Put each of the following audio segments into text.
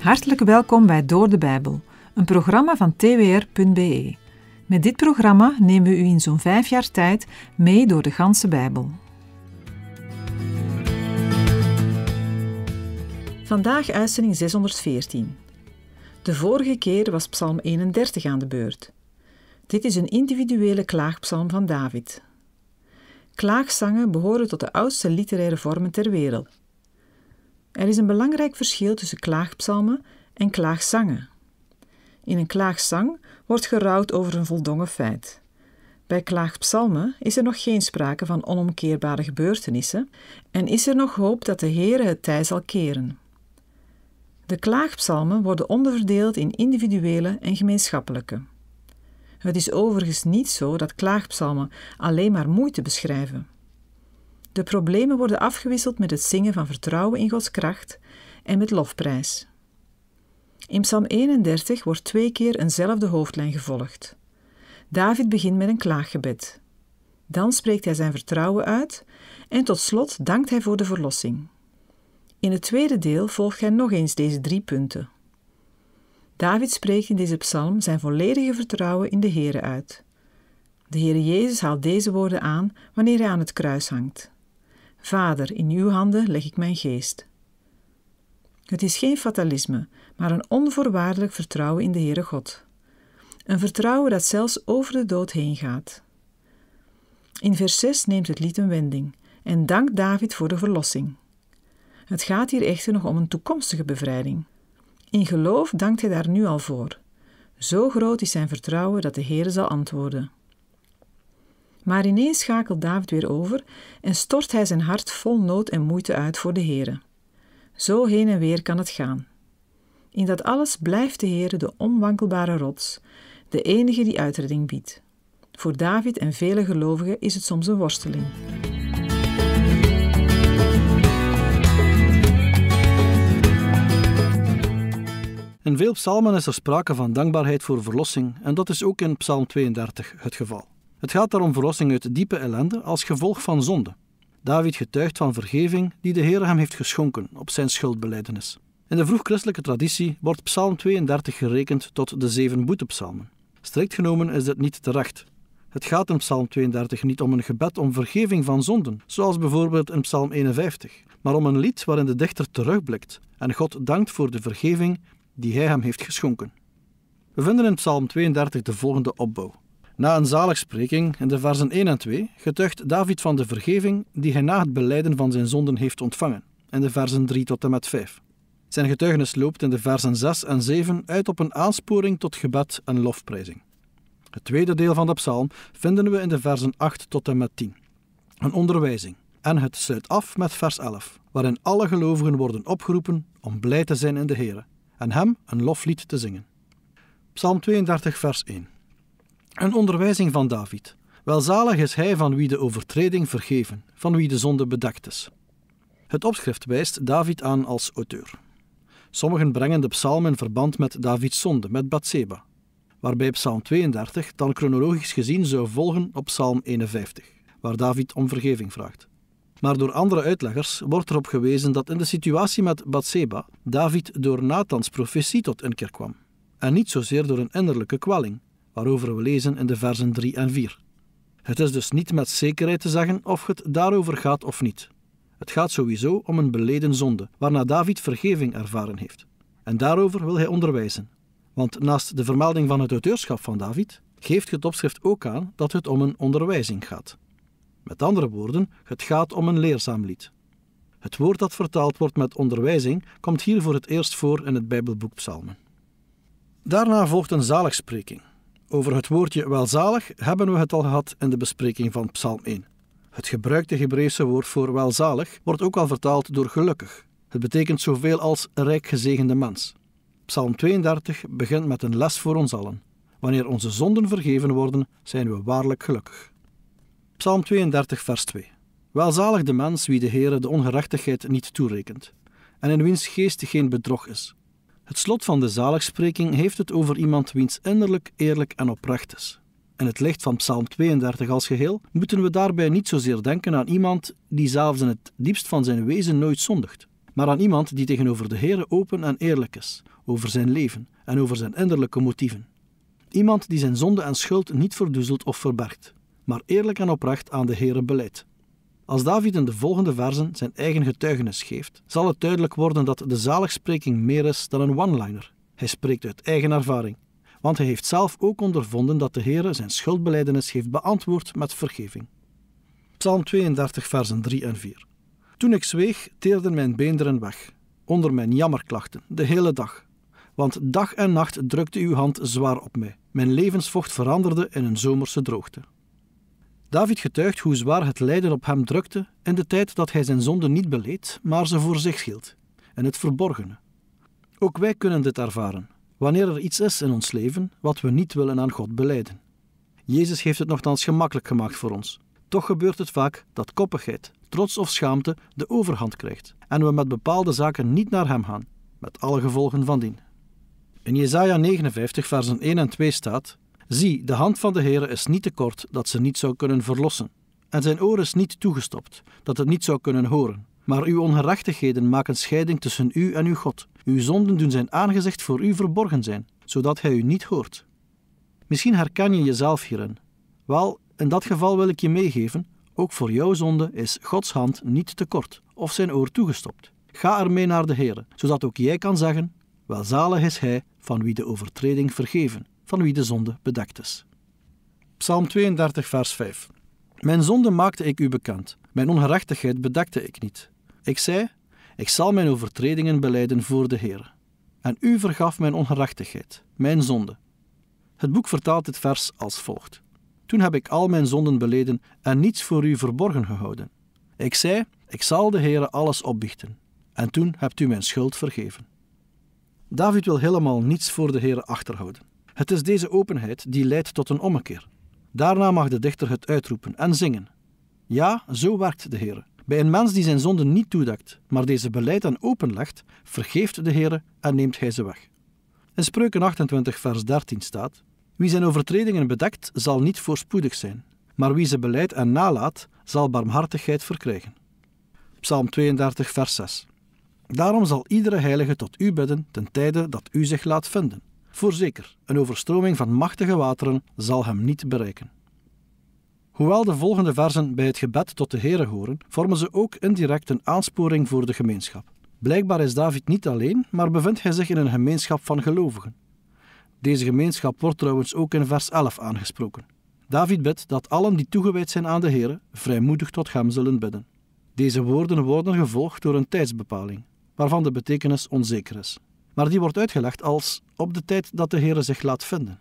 Hartelijk welkom bij Door de Bijbel, een programma van twr.be. Met dit programma nemen we u in zo'n vijf jaar tijd mee door de ganse Bijbel. Vandaag uitzending 614. De vorige keer was Psalm 31 aan de beurt. Dit is een individuele klaagpsalm van David. Klaagzangen behoren tot de oudste literaire vormen ter wereld. Er is een belangrijk verschil tussen klaagpsalmen en klaagzangen. In een klaagzang wordt gerouwd over een voldongen feit. Bij klaagpsalmen is er nog geen sprake van onomkeerbare gebeurtenissen en is er nog hoop dat de Heere het tij zal keren. De klaagpsalmen worden onderverdeeld in individuele en gemeenschappelijke. Het is overigens niet zo dat klaagpsalmen alleen maar moeite beschrijven. De problemen worden afgewisseld met het zingen van vertrouwen in Gods kracht en met lofprijs. In Psalm 31 wordt twee keer eenzelfde hoofdlijn gevolgd. David begint met een klaaggebed. Dan spreekt hij zijn vertrouwen uit en tot slot dankt hij voor de verlossing. In het tweede deel volgt hij nog eens deze drie punten. David spreekt in deze psalm zijn volledige vertrouwen in de Here uit. De Heere Jezus haalt deze woorden aan wanneer hij aan het kruis hangt. Vader, in uw handen leg ik mijn geest. Het is geen fatalisme, maar een onvoorwaardelijk vertrouwen in de Heere God. Een vertrouwen dat zelfs over de dood heen gaat. In vers 6 neemt het lied een wending en dankt David voor de verlossing. Het gaat hier echter nog om een toekomstige bevrijding. In geloof dankt hij daar nu al voor. Zo groot is zijn vertrouwen dat de Heere zal antwoorden. Maar ineens schakelt David weer over en stort hij zijn hart vol nood en moeite uit voor de Heere. Zo heen en weer kan het gaan. In dat alles blijft de Heere de onwankelbare rots, de enige die uitredding biedt. Voor David en vele gelovigen is het soms een worsteling. In veel psalmen is er sprake van dankbaarheid voor verlossing en dat is ook in Psalm 32 het geval. Het gaat daarom verlossing uit diepe ellende als gevolg van zonde. David getuigt van vergeving die de Heer hem heeft geschonken op zijn schuldbeleidenis. In de vroeg-christelijke traditie wordt Psalm 32 gerekend tot de zeven boetepsalmen. Strikt genomen is dit niet terecht. Het gaat in Psalm 32 niet om een gebed om vergeving van zonden, zoals bijvoorbeeld in Psalm 51, maar om een lied waarin de dichter terugblikt en God dankt voor de vergeving die hij hem heeft geschonken. We vinden in Psalm 32 de volgende opbouw. Na een zaligspreking in de versen 1 en 2 getuigt David van de vergeving die hij na het beleiden van zijn zonden heeft ontvangen, in de versen 3 tot en met 5. Zijn getuigenis loopt in de versen 6 en 7 uit op een aansporing tot gebed en lofprijzing. Het tweede deel van de psalm vinden we in de versen 8 tot en met 10. Een onderwijzing. En het sluit af met vers 11, waarin alle gelovigen worden opgeroepen om blij te zijn in de Heer en hem een loflied te zingen. Psalm 32, vers 1. Een onderwijzing van David. Welzalig is hij van wie de overtreding vergeven, van wie de zonde bedekt is. Het opschrift wijst David aan als auteur. Sommigen brengen de psalm in verband met Davids zonde, met Bathseba, waarbij psalm 32 dan chronologisch gezien zou volgen op psalm 51, waar David om vergeving vraagt. Maar door andere uitleggers wordt erop gewezen dat in de situatie met Bathseba David door Nathans profetie tot inkeer kwam, en niet zozeer door een innerlijke kwelling, waarover we lezen in de versen 3 en 4. Het is dus niet met zekerheid te zeggen of het daarover gaat of niet. Het gaat sowieso om een beleden zonde, waarna David vergeving ervaren heeft. En daarover wil hij onderwijzen. Want naast de vermelding van het auteurschap van David, geeft het opschrift ook aan dat het om een onderwijzing gaat. Met andere woorden, het gaat om een leerzaam lied. Het woord dat vertaald wordt met onderwijzing komt hier voor het eerst voor in het Bijbelboek Psalmen. Daarna volgt een zaligspreking, over het woordje welzalig hebben we het al gehad in de bespreking van Psalm 1. Het gebruikte Hebreeuwse woord voor welzalig wordt ook al vertaald door gelukkig. Het betekent zoveel als rijk gezegende mens. Psalm 32 begint met een les voor ons allen. Wanneer onze zonden vergeven worden, zijn we waarlijk gelukkig. Psalm 32, vers 2. Welzalig de mens wie de Heere de ongerechtigheid niet toerekent en in wiens geest geen bedrog is. Het slot van de zaligspreking heeft het over iemand wiens innerlijk eerlijk en oprecht is. In het licht van Psalm 32 als geheel moeten we daarbij niet zozeer denken aan iemand die zelfs in het diepst van zijn wezen nooit zondigt, maar aan iemand die tegenover de Heer open en eerlijk is over zijn leven en over zijn innerlijke motieven. Iemand die zijn zonde en schuld niet verdoezelt of verbergt, maar eerlijk en oprecht aan de Heer beleidt. Als David in de volgende verzen zijn eigen getuigenis geeft, zal het duidelijk worden dat de zaligspreking meer is dan een one-liner. Hij spreekt uit eigen ervaring, want hij heeft zelf ook ondervonden dat de Heere zijn schuldbeleidenis heeft beantwoord met vergeving. Psalm 32, versen 3 en 4. Toen ik zweeg, teerden mijn beenderen weg, onder mijn jammerklachten, de hele dag. Want dag en nacht drukte uw hand zwaar op mij. Mijn levensvocht veranderde in een zomerse droogte. David getuigt hoe zwaar het lijden op hem drukte in de tijd dat hij zijn zonden niet beleed, maar ze voor zich hield, en het verborgene. Ook wij kunnen dit ervaren, wanneer er iets is in ons leven wat we niet willen aan God beleiden. Jezus heeft het nogthans gemakkelijk gemaakt voor ons. Toch gebeurt het vaak dat koppigheid, trots of schaamte de overhand krijgt en we met bepaalde zaken niet naar hem gaan, met alle gevolgen van dien. In Jesaja 59, versen 1 en 2 staat: Zie, de hand van de Heere is niet te kort dat ze niet zou kunnen verlossen. En zijn oor is niet toegestopt, dat het niet zou kunnen horen. Maar uw ongerechtigheden maken scheiding tussen u en uw God. Uw zonden doen zijn aangezicht voor u verborgen zijn, zodat hij u niet hoort. Misschien herken je jezelf hierin. Wel, in dat geval wil ik je meegeven, ook voor jouw zonde is Gods hand niet te kort of zijn oor toegestopt. Ga ermee naar de Heer, zodat ook jij kan zeggen, welzalig is hij van wie de overtreding vergeven van wie de zonde bedekt is. Psalm 32, vers 5. Mijn zonde maakte ik u bekend, mijn ongerechtigheid bedekte ik niet. Ik zei, ik zal mijn overtredingen beleiden voor de Heer. En u vergaf mijn ongerechtigheid, mijn zonde. Het boek vertaalt dit vers als volgt. Toen heb ik al mijn zonden beleden en niets voor u verborgen gehouden. Ik zei, ik zal de Heer alles opbiechten. En toen hebt u mijn schuld vergeven. David wil helemaal niets voor de Heer achterhouden. Het is deze openheid die leidt tot een ommekeer. Daarna mag de dichter het uitroepen en zingen. Ja, zo werkt de Heer. Bij een mens die zijn zonden niet toedekt, maar deze beleid en openlegt, vergeeft de Heer en neemt hij ze weg. In Spreuken 28, vers 13 staat: Wie zijn overtredingen bedekt, zal niet voorspoedig zijn, maar wie ze beleid en nalaat, zal barmhartigheid verkrijgen. Psalm 32, vers 6. Daarom zal iedere heilige tot u bidden ten tijde dat u zich laat vinden. Voorzeker, een overstroming van machtige wateren zal hem niet bereiken. Hoewel de volgende versen bij het gebed tot de Heere horen, vormen ze ook indirect een aansporing voor de gemeenschap. Blijkbaar is David niet alleen, maar bevindt hij zich in een gemeenschap van gelovigen. Deze gemeenschap wordt trouwens ook in vers 11 aangesproken. David bidt dat allen die toegewijd zijn aan de Heere vrijmoedig tot hem zullen bidden. Deze woorden worden gevolgd door een tijdsbepaling, waarvan de betekenis onzeker is maar die wordt uitgelegd als op de tijd dat de Heere zich laat vinden.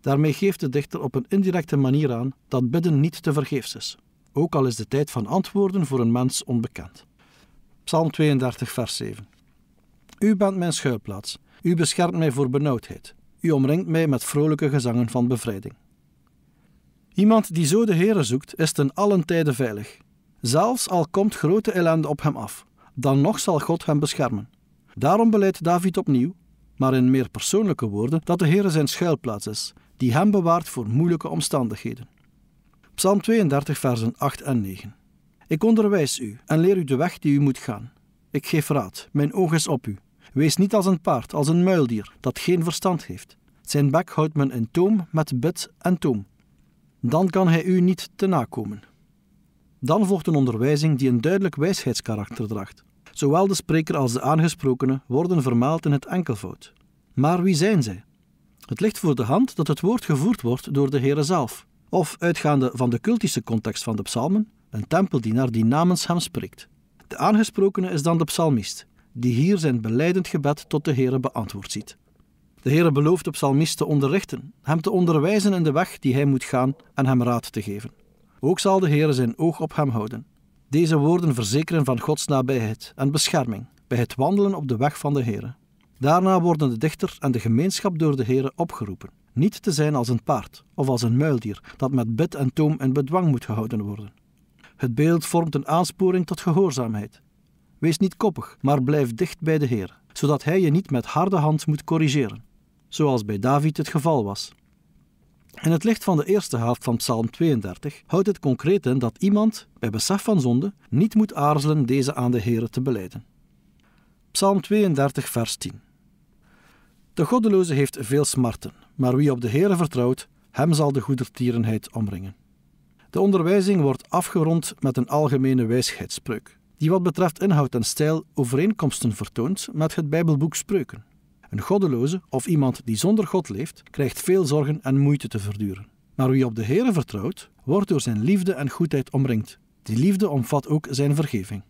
Daarmee geeft de dichter op een indirecte manier aan dat bidden niet te vergeefs is, ook al is de tijd van antwoorden voor een mens onbekend. Psalm 32, vers 7. U bent mijn schuilplaats, u beschermt mij voor benauwdheid, u omringt mij met vrolijke gezangen van bevrijding. Iemand die zo de Heere zoekt, is ten allen tijde veilig. Zelfs al komt grote ellende op hem af, dan nog zal God hem beschermen. Daarom beleidt David opnieuw, maar in meer persoonlijke woorden, dat de Heere zijn schuilplaats is, die hem bewaart voor moeilijke omstandigheden. Psalm 32, versen 8 en 9. Ik onderwijs u en leer u de weg die u moet gaan. Ik geef raad, mijn oog is op u. Wees niet als een paard, als een muildier, dat geen verstand heeft. Zijn bek houdt men in toom met bid en toom. Dan kan hij u niet te nakomen. Dan volgt een onderwijzing die een duidelijk wijsheidskarakter draagt. Zowel de spreker als de aangesprokene worden vermaald in het enkelvoud. Maar wie zijn zij? Het ligt voor de hand dat het woord gevoerd wordt door de Heere zelf, of uitgaande van de cultische context van de psalmen, een tempel die namens hem spreekt. De aangesprokene is dan de psalmist, die hier zijn beleidend gebed tot de Heere beantwoord ziet. De Heere belooft de psalmist te onderrichten, hem te onderwijzen in de weg die hij moet gaan en hem raad te geven. Ook zal de Heere zijn oog op hem houden. Deze woorden verzekeren van Gods nabijheid en bescherming bij het wandelen op de weg van de Heer. Daarna worden de dichter en de gemeenschap door de Heer opgeroepen, niet te zijn als een paard of als een muildier dat met bit en toom in bedwang moet gehouden worden. Het beeld vormt een aansporing tot gehoorzaamheid. Wees niet koppig, maar blijf dicht bij de Heer, zodat Hij je niet met harde hand moet corrigeren, zoals bij David het geval was. In het licht van de eerste helft van Psalm 32 houdt het concreet in dat iemand, bij besef van zonde, niet moet aarzelen deze aan de Heer te beleiden. Psalm 32, vers 10. De goddeloze heeft veel smarten, maar wie op de Heer vertrouwt, hem zal de goedertierenheid omringen. De onderwijzing wordt afgerond met een algemene wijsheidsspreuk, die wat betreft inhoud en stijl overeenkomsten vertoont met het Bijbelboek Spreuken. Een goddeloze of iemand die zonder God leeft, krijgt veel zorgen en moeite te verduren. Maar wie op de Heere vertrouwt, wordt door zijn liefde en goedheid omringd. Die liefde omvat ook zijn vergeving.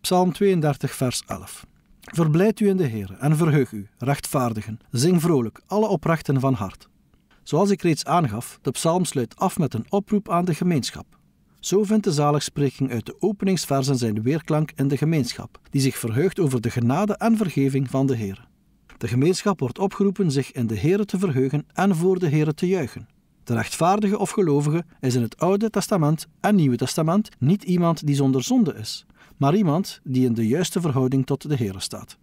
Psalm 32, vers 11. Verblijd u in de Heer en verheug u, rechtvaardigen. Zing vrolijk, alle oprechten van hart. Zoals ik reeds aangaf, de psalm sluit af met een oproep aan de gemeenschap. Zo vindt de zaligspreking uit de openingsversen zijn weerklank in de gemeenschap, die zich verheugt over de genade en vergeving van de Heer. De gemeenschap wordt opgeroepen zich in de Here te verheugen en voor de Here te juichen. De rechtvaardige of gelovige is in het Oude Testament en Nieuwe Testament niet iemand die zonder zonde is, maar iemand die in de juiste verhouding tot de Here staat.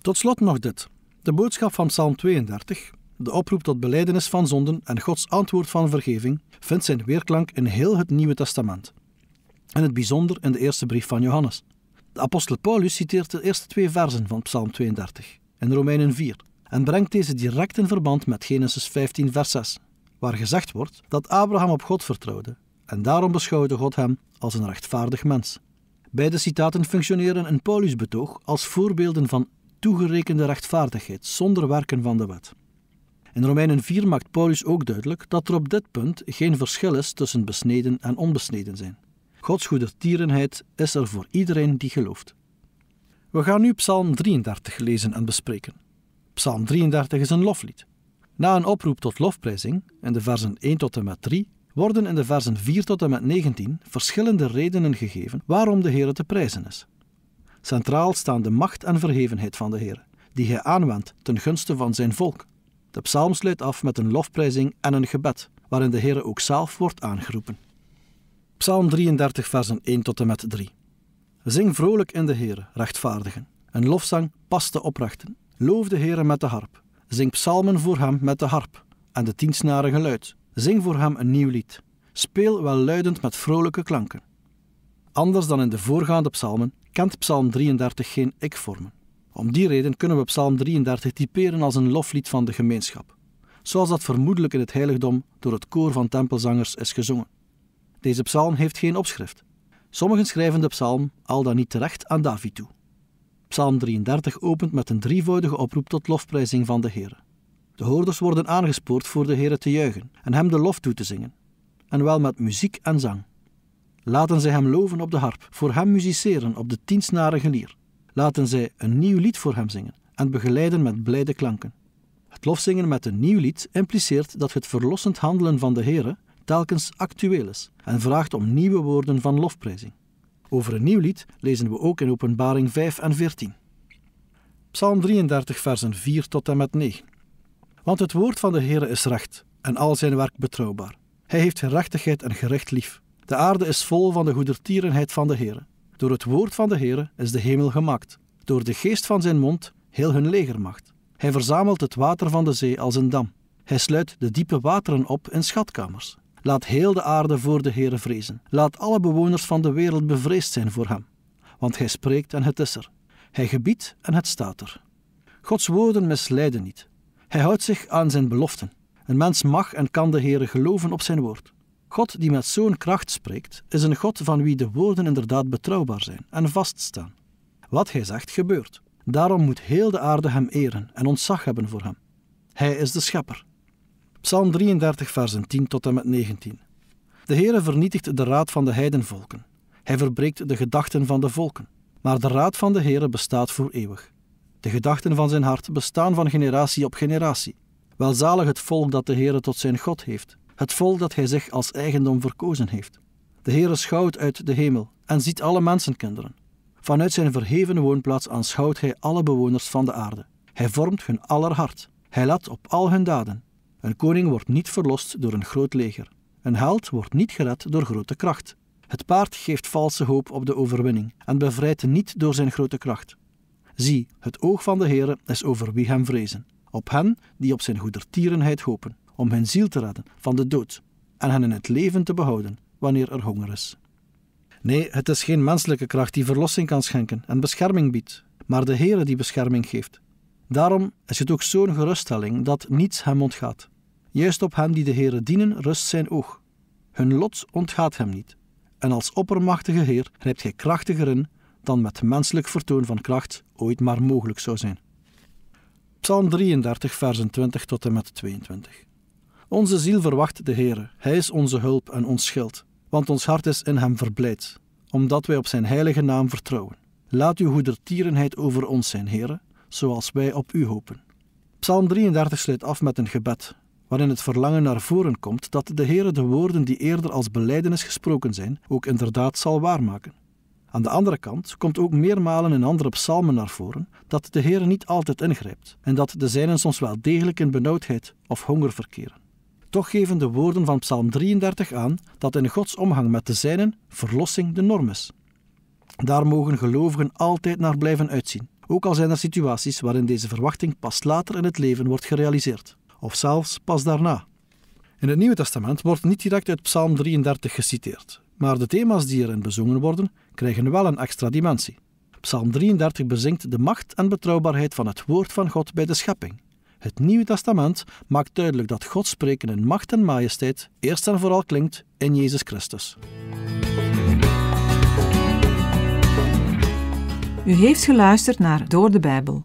Tot slot nog dit. De boodschap van Psalm 32, de oproep tot beleidenis van zonden en Gods antwoord van vergeving, vindt zijn weerklank in heel het Nieuwe Testament. In het bijzonder in de eerste brief van Johannes. De apostel Paulus citeert de eerste twee versen van Psalm 32. In Romeinen 4 en brengt deze direct in verband met Genesis 15, vers 6, waar gezegd wordt dat Abraham op God vertrouwde en daarom beschouwde God hem als een rechtvaardig mens. Beide citaten functioneren in Paulus' betoog als voorbeelden van toegerekende rechtvaardigheid zonder werken van de wet. In Romeinen 4 maakt Paulus ook duidelijk dat er op dit punt geen verschil is tussen besneden en onbesneden zijn. Gods goedertierenheid is er voor iedereen die gelooft. We gaan nu Psalm 33 lezen en bespreken. Psalm 33 is een loflied. Na een oproep tot lofprijzing, in de versen 1 tot en met 3, worden in de versen 4 tot en met 19 verschillende redenen gegeven waarom de Heer te prijzen is. Centraal staan de macht en verhevenheid van de Heer, die hij aanwendt ten gunste van zijn volk. De psalm sluit af met een lofprijzing en een gebed, waarin de Heer ook zelf wordt aangeroepen. Psalm 33, versen 1 tot en met 3. Zing vrolijk in de Heere, rechtvaardigen. Een lofzang past de oprechten. Loof de Heere met de harp. Zing psalmen voor hem met de harp en de snaren geluid. Zing voor hem een nieuw lied. Speel welluidend met vrolijke klanken. Anders dan in de voorgaande psalmen kent psalm 33 geen ik-vormen. Om die reden kunnen we psalm 33 typeren als een loflied van de gemeenschap, zoals dat vermoedelijk in het heiligdom door het koor van tempelzangers is gezongen. Deze psalm heeft geen opschrift, Sommigen schrijven de psalm, al dan niet terecht, aan David toe. Psalm 33 opent met een drievoudige oproep tot lofprijzing van de Heer. De hoorders worden aangespoord voor de Heer te juichen en hem de lof toe te zingen, en wel met muziek en zang. Laten zij hem loven op de harp, voor hem musiceren op de tiensnarige lier. Laten zij een nieuw lied voor hem zingen en begeleiden met blijde klanken. Het lofzingen met een nieuw lied impliceert dat het verlossend handelen van de Heer telkens actueel is en vraagt om nieuwe woorden van lofprijzing. Over een nieuw lied lezen we ook in Openbaring 5 en 14. Psalm 33, versen 4 tot en met 9. Want het woord van de Heere is recht en al zijn werk betrouwbaar. Hij heeft gerechtigheid en gerecht lief. De aarde is vol van de goedertierenheid van de Heere. Door het woord van de Heere is de hemel gemaakt, door de geest van zijn mond heel hun legermacht. Hij verzamelt het water van de zee als een dam. Hij sluit de diepe wateren op in schatkamers. Laat heel de aarde voor de Heere vrezen. Laat alle bewoners van de wereld bevreesd zijn voor hem. Want hij spreekt en het is er. Hij gebiedt en het staat er. Gods woorden misleiden niet. Hij houdt zich aan zijn beloften. Een mens mag en kan de Heere geloven op zijn woord. God die met zo'n kracht spreekt, is een God van wie de woorden inderdaad betrouwbaar zijn en vaststaan. Wat hij zegt gebeurt. Daarom moet heel de aarde hem eren en ontzag hebben voor hem. Hij is de schepper, Psalm 33, versen 10 tot en met 19. De Heere vernietigt de raad van de heidenvolken. Hij verbreekt de gedachten van de volken. Maar de raad van de Heere bestaat voor eeuwig. De gedachten van zijn hart bestaan van generatie op generatie. Welzalig het volk dat de Heere tot zijn God heeft, het volk dat hij zich als eigendom verkozen heeft. De Heere schouwt uit de hemel en ziet alle mensenkinderen. Vanuit zijn verheven woonplaats aanschouwt hij alle bewoners van de aarde. Hij vormt hun aller hart. Hij let op al hun daden. Een koning wordt niet verlost door een groot leger. Een held wordt niet gered door grote kracht. Het paard geeft valse hoop op de overwinning en bevrijdt niet door zijn grote kracht. Zie, het oog van de Heere is over wie hem vrezen, op hen die op zijn goedertierenheid hopen, om hun ziel te redden van de dood en hen in het leven te behouden wanneer er honger is. Nee, het is geen menselijke kracht die verlossing kan schenken en bescherming biedt, maar de Heere die bescherming geeft. Daarom is het ook zo'n geruststelling dat niets hem ontgaat. Juist op hem die de Heere dienen rust zijn oog. Hun lot ontgaat hem niet. En als oppermachtige Heer grijpt gij krachtiger in dan met menselijk vertoon van kracht ooit maar mogelijk zou zijn. Psalm 33, versen 20 tot en met 22. Onze ziel verwacht de Heere. Hij is onze hulp en ons schild, want ons hart is in hem verblijd, omdat wij op zijn heilige naam vertrouwen. Laat uw goedertierenheid over ons zijn, Heere, zoals wij op u hopen. Psalm 33 sluit af met een gebed, waarin het verlangen naar voren komt dat de Heer de woorden die eerder als beleidenis gesproken zijn, ook inderdaad zal waarmaken. Aan de andere kant komt ook meermalen in andere psalmen naar voren dat de Heer niet altijd ingrijpt en dat de zijnen soms wel degelijk in benauwdheid of honger verkeren. Toch geven de woorden van Psalm 33 aan dat in Gods omgang met de zijnen verlossing de norm is. Daar mogen gelovigen altijd naar blijven uitzien, ook al zijn er situaties waarin deze verwachting pas later in het leven wordt gerealiseerd of zelfs pas daarna. In het Nieuwe Testament wordt niet direct uit Psalm 33 geciteerd, maar de thema's die erin bezongen worden krijgen wel een extra dimensie. Psalm 33 bezingt de macht en betrouwbaarheid van het woord van God bij de schepping. Het Nieuwe Testament maakt duidelijk dat God spreken in macht en majesteit eerst en vooral klinkt in Jezus Christus. U heeft geluisterd naar Door de Bijbel.